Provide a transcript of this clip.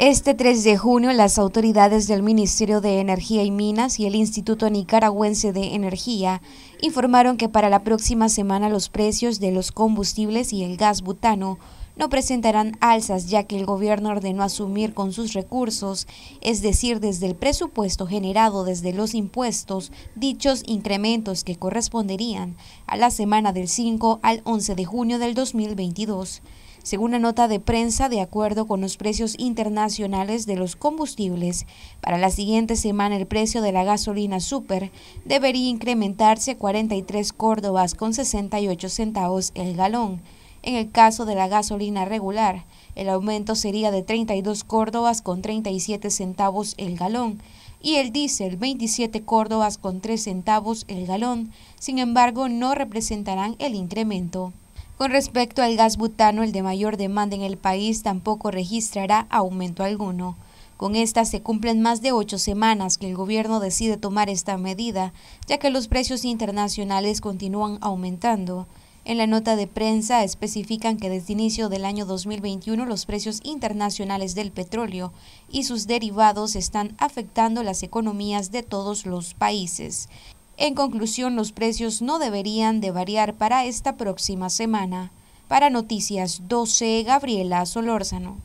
Este 3 de junio, las autoridades del Ministerio de Energía y Minas y el Instituto Nicaragüense de Energía informaron que para la próxima semana los precios de los combustibles y el gas butano no presentarán alzas ya que el gobierno ordenó asumir con sus recursos, es decir, desde el presupuesto generado desde los impuestos, dichos incrementos que corresponderían a la semana del 5 al 11 de junio del 2022 según una nota de prensa, de acuerdo con los precios internacionales de los combustibles, para la siguiente semana el precio de la gasolina super debería incrementarse 43 córdobas con 68 centavos el galón. En el caso de la gasolina regular, el aumento sería de 32 córdobas con 37 centavos el galón y el diésel 27 córdobas con 3 centavos el galón. Sin embargo, no representarán el incremento. Con respecto al gas butano, el de mayor demanda en el país tampoco registrará aumento alguno. Con esta se cumplen más de ocho semanas que el gobierno decide tomar esta medida, ya que los precios internacionales continúan aumentando. En la nota de prensa especifican que desde inicio del año 2021 los precios internacionales del petróleo y sus derivados están afectando las economías de todos los países. En conclusión, los precios no deberían de variar para esta próxima semana. Para Noticias 12, Gabriela Solórzano.